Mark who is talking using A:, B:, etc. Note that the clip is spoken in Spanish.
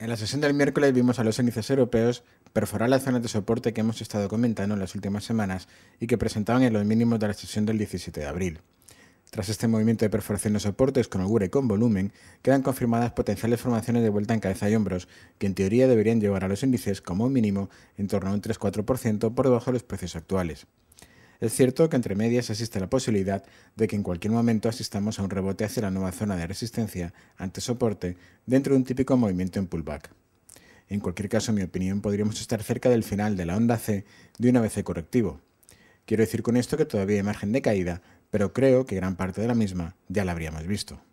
A: En la sesión del miércoles vimos a los índices europeos perforar las zonas de soporte que hemos estado comentando en las últimas semanas y que presentaban en los mínimos de la sesión del 17 de abril. Tras este movimiento de perforación de soportes con augura y con volumen, quedan confirmadas potenciales formaciones de vuelta en cabeza y hombros, que en teoría deberían llevar a los índices como mínimo en torno a un 3-4% por debajo de los precios actuales. Es cierto que entre medias existe la posibilidad de que en cualquier momento asistamos a un rebote hacia la nueva zona de resistencia ante soporte dentro de un típico movimiento en pullback. En cualquier caso, en mi opinión, podríamos estar cerca del final de la onda C de un ABC correctivo. Quiero decir con esto que todavía hay margen de caída, pero creo que gran parte de la
B: misma ya la habríamos visto.